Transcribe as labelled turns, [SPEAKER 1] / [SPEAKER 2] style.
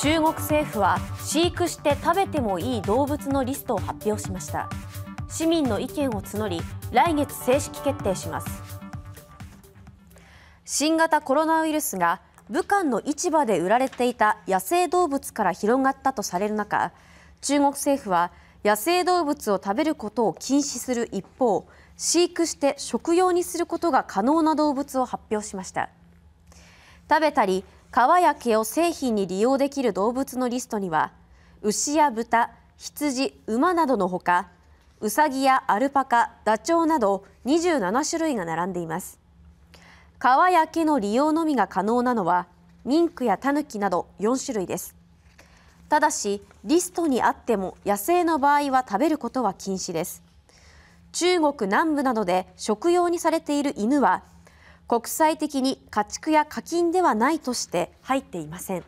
[SPEAKER 1] 中国政府は飼育して食べてもいい動物のリストを発表しました市民の意見を募り来月正式決定します新型コロナウイルスが武漢の市場で売られていた野生動物から広がったとされる中中国政府は野生動物を食べることを禁止する一方飼育して食用にすることが可能な動物を発表しました食べたり皮や毛を製品に利用できる動物のリストには牛や豚羊馬などのほかウサギやアルパカダチョウなど27種類が並んでいます皮や毛の利用のみが可能なのはミンクやタヌキなど4種類ですただしリストにあっても野生の場合は食べることは禁止です中国南部などで食用にされている犬は国際的に家畜や課金ではないとして入っていません。